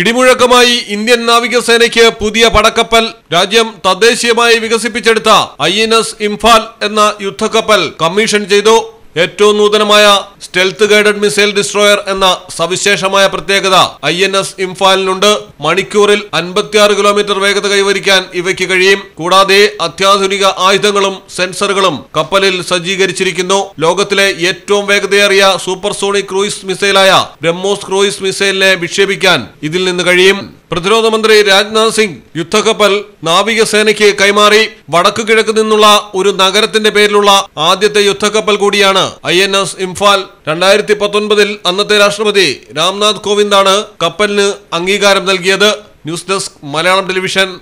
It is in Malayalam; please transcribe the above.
ഇടിമുഴക്കമായി ഇന്ത്യൻ നാവികസേനയ്ക്ക് പുതിയ പടക്കപ്പൽ രാജ്യം തദ്ദേശീയമായി വികസിപ്പിച്ചെടുത്ത ഐ എൻ എസ് ഇംഫാൽ എന്ന യുദ്ധക്കപ്പൽ കമ്മീഷൻ ചെയ്തു ഏറ്റവും നൂതനമായ സ്റ്റെൽത്ത് ഗൈഡഡ് മിസൈൽ ഡിസ്ട്രോയർ എന്ന സവിശേഷമായ പ്രത്യേകത ഐ എൻ എസ് ഇംഫാലിനുണ്ട് മണിക്കൂറിൽ അൻപത്തിയാറ് കിലോമീറ്റർ വേഗത കൈവരിക്കാൻ ഇവയ്ക്ക് കഴിയും കൂടാതെ അത്യാധുനിക ആയുധങ്ങളും സെൻസറുകളും കപ്പലിൽ സജ്ജീകരിച്ചിരിക്കുന്നു ലോകത്തിലെ ഏറ്റവും വേഗതയേറിയ സൂപ്പർസോണിക് ക്രൂയിസ് മിസൈലായ ബ്രഹ്മോസ് ക്രൂയിസ് മിസൈലിനെ വിക്ഷേപിക്കാൻ ഇതിൽ നിന്ന് കഴിയും പ്രതിരോധ മന്ത്രി രാജ്നാഥ് സിംഗ് യുദ്ധകപ്പൽ നാവികസേനയ്ക്ക് കൈമാറി വടക്കു കിഴക്ക് നിന്നുള്ള ഒരു നഗരത്തിന്റെ പേരിലുള്ള ആദ്യത്തെ യുദ്ധക്കപ്പൽ കൂടിയാണ് ഐ എൻ എസ് ഇംഫാൽ രണ്ടായിരത്തി പത്തൊൻപതിൽ അന്നത്തെ രാഷ്ട്രപതി രാംനാഥ് കോവിന്ദാണ് കപ്പലിന് അംഗീകാരം നൽകിയത് ന്യൂസ് ഡെസ്ക് മലയാളം ടെലിവിഷൻ